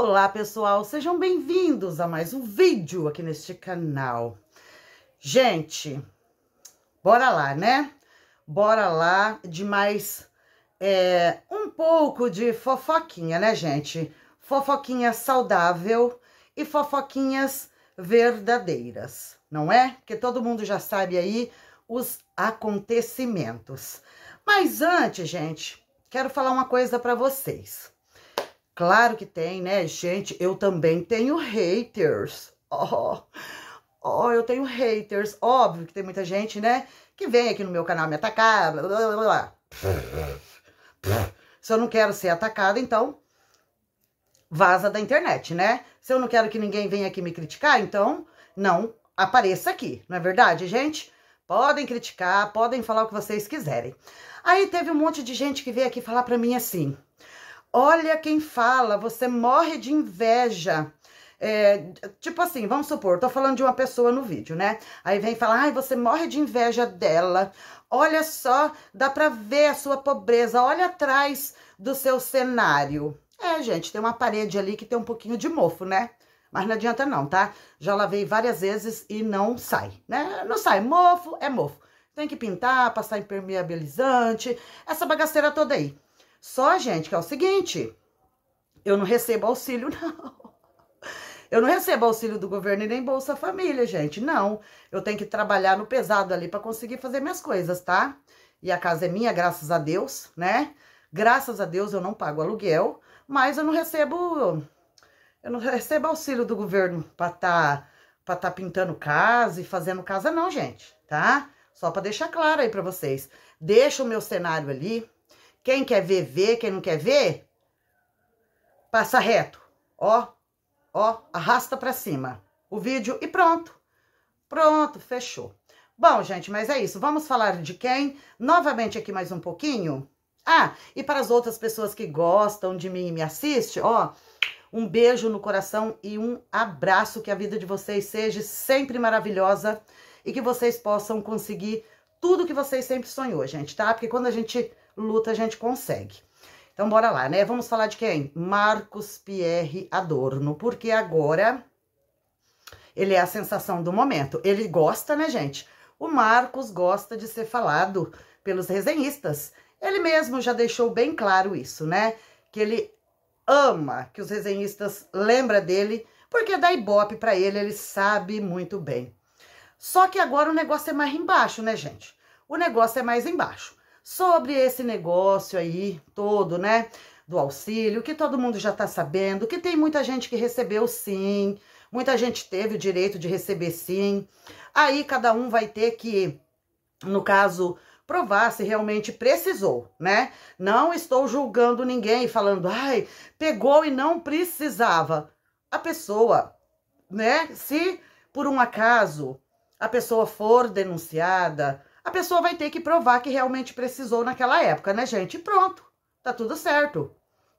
Olá pessoal, sejam bem-vindos a mais um vídeo aqui neste canal. Gente, bora lá, né? Bora lá de mais é, um pouco de fofoquinha, né gente? Fofoquinha saudável e fofoquinhas verdadeiras, não é? Porque todo mundo já sabe aí os acontecimentos. Mas antes, gente, quero falar uma coisa para vocês. Claro que tem, né? Gente, eu também tenho haters. Ó, oh, oh, eu tenho haters. Óbvio que tem muita gente, né? Que vem aqui no meu canal me atacar, blá, blá, blá. Se eu não quero ser atacada, então vaza da internet, né? Se eu não quero que ninguém venha aqui me criticar, então não apareça aqui, não é verdade, gente? Podem criticar, podem falar o que vocês quiserem. Aí teve um monte de gente que veio aqui falar para mim assim: Olha quem fala, você morre de inveja. É, tipo assim, vamos supor, tô falando de uma pessoa no vídeo, né? Aí vem falar, ai, você morre de inveja dela. Olha só, dá pra ver a sua pobreza, olha atrás do seu cenário. É, gente, tem uma parede ali que tem um pouquinho de mofo, né? Mas não adianta não, tá? Já lavei várias vezes e não sai, né? Não sai, mofo é mofo. Tem que pintar, passar impermeabilizante, essa bagaceira toda aí. Só, gente, que é o seguinte, eu não recebo auxílio, não. Eu não recebo auxílio do governo e nem Bolsa Família, gente, não. Eu tenho que trabalhar no pesado ali para conseguir fazer minhas coisas, tá? E a casa é minha, graças a Deus, né? Graças a Deus eu não pago aluguel, mas eu não recebo eu não recebo auxílio do governo para tá para tá pintando casa e fazendo casa não, gente, tá? Só para deixar claro aí para vocês. Deixa o meu cenário ali, quem quer ver, vê. Quem não quer ver, passa reto. Ó, ó, arrasta para cima o vídeo e pronto. Pronto, fechou. Bom, gente, mas é isso. Vamos falar de quem? Novamente aqui mais um pouquinho. Ah, e para as outras pessoas que gostam de mim e me assistem, ó, um beijo no coração e um abraço. Que a vida de vocês seja sempre maravilhosa e que vocês possam conseguir tudo que vocês sempre sonhou, gente, tá? Porque quando a gente luta a gente consegue. Então, bora lá, né? Vamos falar de quem? Marcos Pierre Adorno, porque agora ele é a sensação do momento. Ele gosta, né, gente? O Marcos gosta de ser falado pelos resenhistas. Ele mesmo já deixou bem claro isso, né? Que ele ama que os resenhistas lembra dele, porque dá ibope para ele, ele sabe muito bem. Só que agora o negócio é mais embaixo, né, gente? O negócio é mais embaixo sobre esse negócio aí todo, né? Do auxílio, que todo mundo já tá sabendo, que tem muita gente que recebeu sim, muita gente teve o direito de receber sim. Aí cada um vai ter que, no caso, provar se realmente precisou, né? Não estou julgando ninguém falando, ai, pegou e não precisava. A pessoa, né? Se por um acaso a pessoa for denunciada, a pessoa vai ter que provar que realmente precisou naquela época, né, gente? E pronto, tá tudo certo.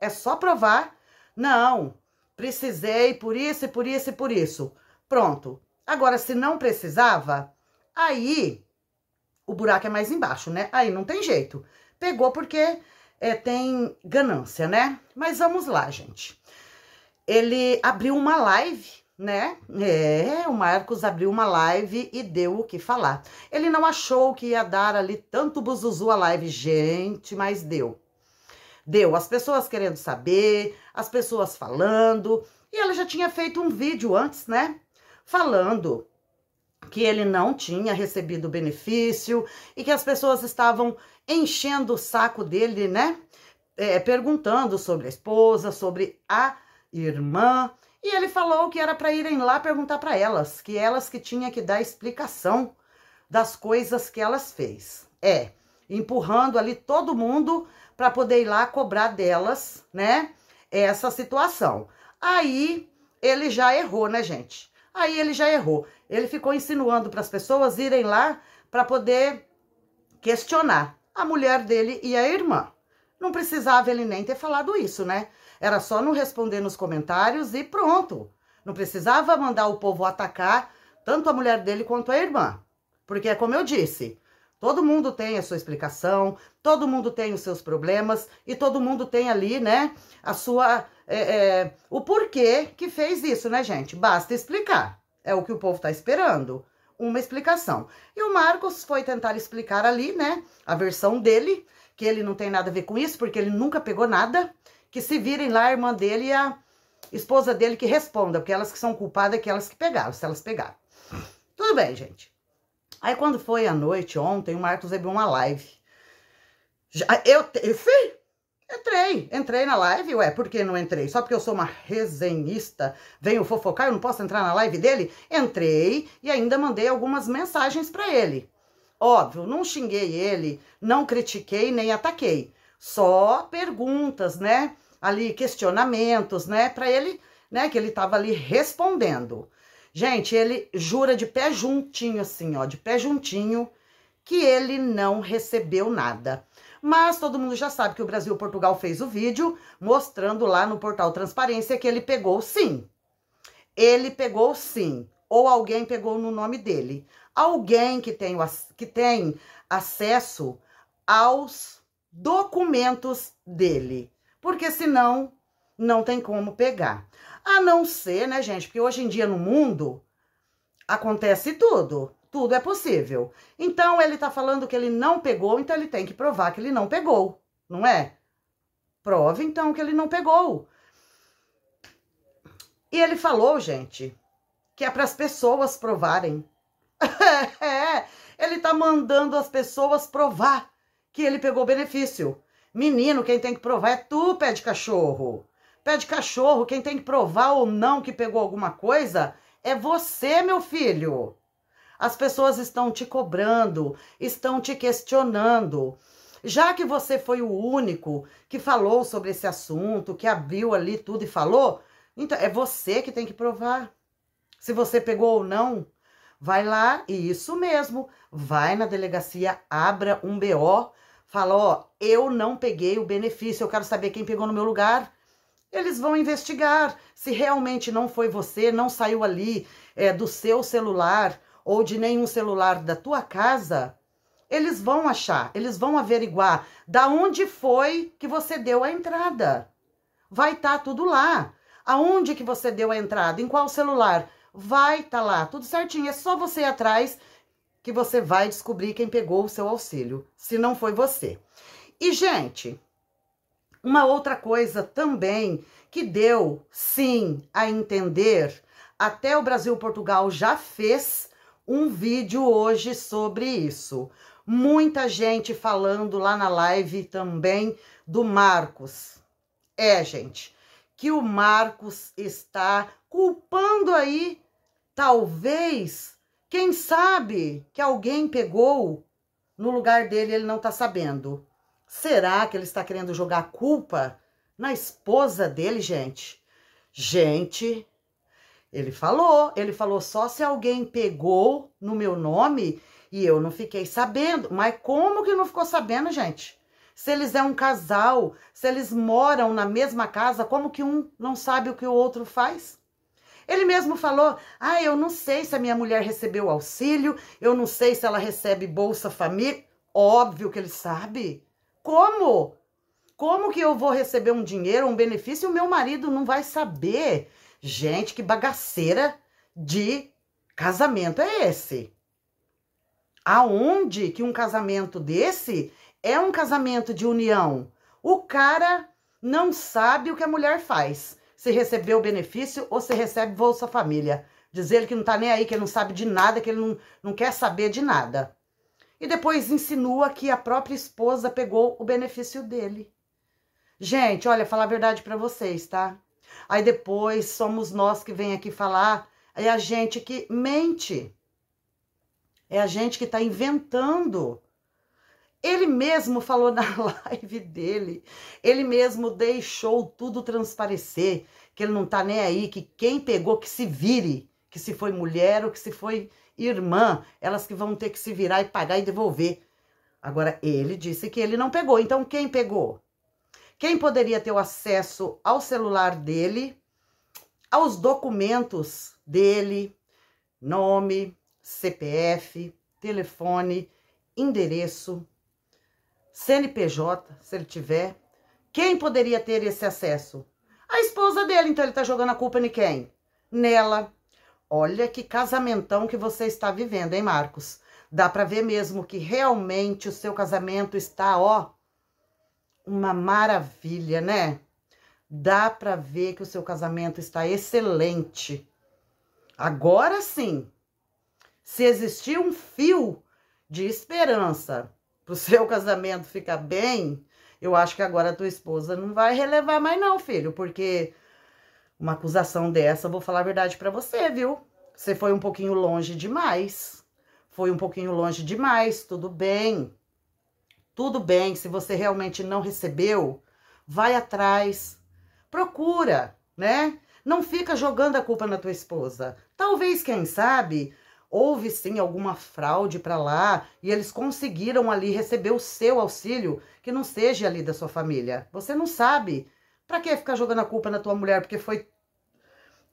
É só provar. Não, precisei por isso e por isso e por isso. Pronto. Agora, se não precisava, aí o buraco é mais embaixo, né? Aí não tem jeito. Pegou porque é, tem ganância, né? Mas vamos lá, gente. Ele abriu uma live né? É, o Marcos abriu uma live e deu o que falar. Ele não achou que ia dar ali tanto buzuzu a live, gente, mas deu. Deu, as pessoas querendo saber, as pessoas falando, e ele já tinha feito um vídeo antes, né? Falando que ele não tinha recebido benefício e que as pessoas estavam enchendo o saco dele, né? É, perguntando sobre a esposa, sobre a irmã, e ele falou que era para irem lá perguntar para elas, que elas que tinha que dar explicação das coisas que elas fez. É, empurrando ali todo mundo para poder ir lá cobrar delas, né? Essa situação. Aí ele já errou, né, gente? Aí ele já errou. Ele ficou insinuando para as pessoas irem lá para poder questionar a mulher dele e a irmã. Não precisava ele nem ter falado isso, né? Era só não responder nos comentários e pronto. Não precisava mandar o povo atacar tanto a mulher dele quanto a irmã. Porque é como eu disse, todo mundo tem a sua explicação, todo mundo tem os seus problemas e todo mundo tem ali, né, a sua. É, é, o porquê que fez isso, né, gente? Basta explicar. É o que o povo tá esperando. Uma explicação. E o Marcos foi tentar explicar ali, né, a versão dele, que ele não tem nada a ver com isso, porque ele nunca pegou nada, que se virem lá a irmã dele e a esposa dele que responda, porque elas que são culpadas, é que elas que pegaram, se elas pegaram. Tudo bem, gente. Aí quando foi à noite, ontem, o Marcos abriu uma live. Já, eu, eu fui, entrei, entrei na live, ué, por que não entrei? Só porque eu sou uma resenhista, venho fofocar, eu não posso entrar na live dele? Entrei e ainda mandei algumas mensagens para ele. Óbvio, não xinguei ele, não critiquei nem ataquei. Só perguntas, né? Ali, questionamentos, né? Para ele, né? Que ele tava ali respondendo. Gente, ele jura de pé juntinho, assim, ó, de pé juntinho, que ele não recebeu nada. Mas todo mundo já sabe que o Brasil Portugal fez o vídeo mostrando lá no portal Transparência que ele pegou sim. Ele pegou sim, ou alguém pegou no nome dele alguém que tem, que tem acesso aos documentos dele, porque senão não tem como pegar. A não ser, né, gente, porque hoje em dia no mundo acontece tudo, tudo é possível. Então ele tá falando que ele não pegou, então ele tem que provar que ele não pegou, não é? Prove então que ele não pegou. E ele falou, gente, que é para as pessoas provarem É, é. ele tá mandando as pessoas provar que ele pegou benefício. Menino, quem tem que provar é tu, pé de cachorro. Pé de cachorro, quem tem que provar ou não que pegou alguma coisa é você, meu filho. As pessoas estão te cobrando, estão te questionando. Já que você foi o único que falou sobre esse assunto, que abriu ali tudo e falou, então é você que tem que provar se você pegou ou não. Vai lá e isso mesmo, vai na delegacia, abra um BO, fala, ó, eu não peguei o benefício, eu quero saber quem pegou no meu lugar. Eles vão investigar se realmente não foi você, não saiu ali é, do seu celular ou de nenhum celular da tua casa. Eles vão achar, eles vão averiguar da onde foi que você deu a entrada. Vai estar tá tudo lá. Aonde que você deu a entrada? Em qual celular? vai estar tá lá, tudo certinho. É só você ir atrás que você vai descobrir quem pegou o seu auxílio, se não foi você. E, gente, uma outra coisa também que deu, sim, a entender, até o Brasil Portugal já fez um vídeo hoje sobre isso. Muita gente falando lá na live também do Marcos. É, gente, que o Marcos está culpando aí Talvez, quem sabe que alguém pegou no lugar dele, ele não tá sabendo. Será que ele está querendo jogar a culpa na esposa dele, gente? Gente, ele falou, ele falou só se alguém pegou no meu nome e eu não fiquei sabendo. Mas como que não ficou sabendo, gente? Se eles é um casal, se eles moram na mesma casa, como que um não sabe o que o outro faz? Ele mesmo falou: ah, eu não sei se a minha mulher recebeu auxílio, eu não sei se ela recebe Bolsa Família. Óbvio que ele sabe. Como? Como que eu vou receber um dinheiro, um benefício e o meu marido não vai saber? Gente, que bagaceira de casamento é esse? Aonde que um casamento desse é um casamento de união? O cara não sabe o que a mulher faz se recebeu o benefício ou se recebe Bolsa Família. Diz ele que não tá nem aí, que ele não sabe de nada, que ele não, não quer saber de nada. E depois insinua que a própria esposa pegou o benefício dele. Gente, olha, falar a verdade para vocês, tá? Aí depois somos nós que vem aqui falar, é a gente que mente. É a gente que tá inventando ele mesmo falou na live dele, ele mesmo deixou tudo transparecer, que ele não tá nem aí, que quem pegou que se vire, que se foi mulher ou que se foi irmã, elas que vão ter que se virar e pagar e devolver. Agora, ele disse que ele não pegou, então quem pegou? Quem poderia ter o acesso ao celular dele, aos documentos dele, nome, CPF, telefone, endereço, CNPJ, se ele tiver, quem poderia ter esse acesso? A esposa dele, então ele tá jogando a culpa em quem? Nela. Olha que casamentão que você está vivendo, hein, Marcos? Dá para ver mesmo que realmente o seu casamento está, ó, uma maravilha, né? Dá para ver que o seu casamento está excelente. Agora sim, se existir um fio de esperança pro seu casamento ficar bem, eu acho que agora a tua esposa não vai relevar mais não, filho, porque uma acusação dessa, vou falar a verdade para você, viu? Você foi um pouquinho longe demais. Foi um pouquinho longe demais, tudo bem. Tudo bem, se você realmente não recebeu, vai atrás. Procura, né? Não fica jogando a culpa na tua esposa. Talvez, quem sabe, houve sim alguma fraude para lá e eles conseguiram ali receber o seu auxílio, que não seja ali da sua família. Você não sabe. Para que ficar jogando a culpa na tua mulher? Porque foi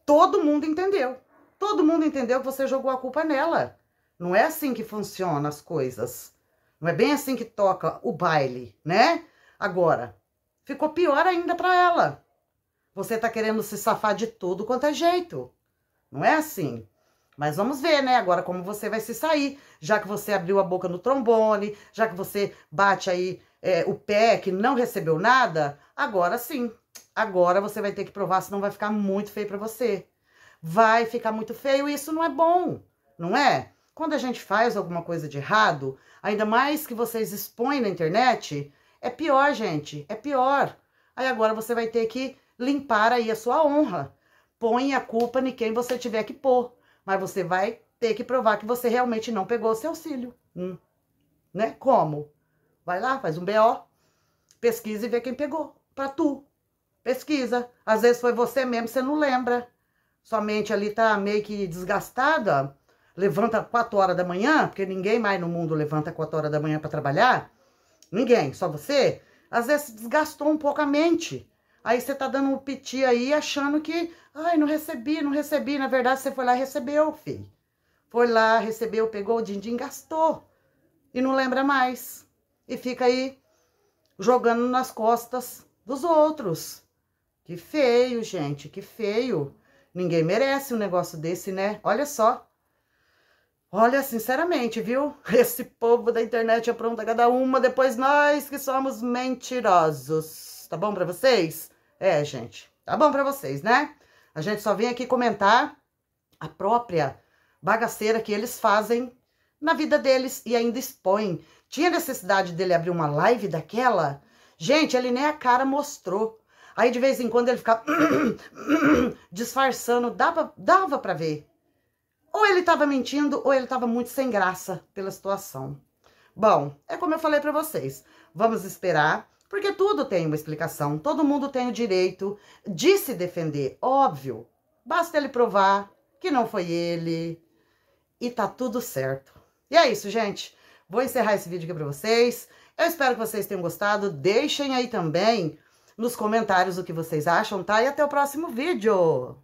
todo mundo entendeu. Todo mundo entendeu que você jogou a culpa nela. Não é assim que funcionam as coisas. Não é bem assim que toca o baile, né? Agora, ficou pior ainda para ela. Você tá querendo se safar de tudo quanto é jeito. Não é assim. Mas vamos ver, né, agora como você vai se sair, já que você abriu a boca no trombone, já que você bate aí é, o pé que não recebeu nada, agora sim, agora você vai ter que provar, senão vai ficar muito feio para você. Vai ficar muito feio e isso não é bom, não é? Quando a gente faz alguma coisa de errado, ainda mais que vocês expõem na internet, é pior, gente, é pior. Aí agora você vai ter que limpar aí a sua honra. Põe a culpa em quem você tiver que pôr. Mas você vai ter que provar que você realmente não pegou o seu auxílio. Hum. Né? Como? Vai lá, faz um BO, pesquisa e vê quem pegou. Pra tu. Pesquisa. Às vezes foi você mesmo, você não lembra. Sua mente ali tá meio que desgastada. Levanta 4 horas da manhã, porque ninguém mais no mundo levanta 4 horas da manhã para trabalhar. Ninguém, só você. Às vezes desgastou um pouco a mente. Aí você tá dando um piti aí, achando que, ai, não recebi, não recebi. Na verdade, você foi lá e recebeu, filho. Foi lá, recebeu, pegou o din-din, gastou. E não lembra mais. E fica aí jogando nas costas dos outros. Que feio, gente, que feio. Ninguém merece um negócio desse, né? Olha só. Olha, sinceramente, viu? Esse povo da internet apronta cada uma, depois nós que somos mentirosos. Tá bom pra vocês? É, gente. Tá bom pra vocês, né? A gente só vem aqui comentar a própria bagaceira que eles fazem na vida deles e ainda expõem. Tinha necessidade dele abrir uma live daquela? Gente, ele nem a cara mostrou. Aí de vez em quando ele ficava disfarçando, dava, dava pra ver. Ou ele tava mentindo, ou ele tava muito sem graça pela situação. Bom, é como eu falei pra vocês. Vamos esperar porque tudo tem uma explicação, todo mundo tem o direito de se defender, óbvio. Basta ele provar que não foi ele e tá tudo certo. E é isso, gente. Vou encerrar esse vídeo aqui pra vocês. Eu espero que vocês tenham gostado. Deixem aí também nos comentários o que vocês acham, tá? E até o próximo vídeo!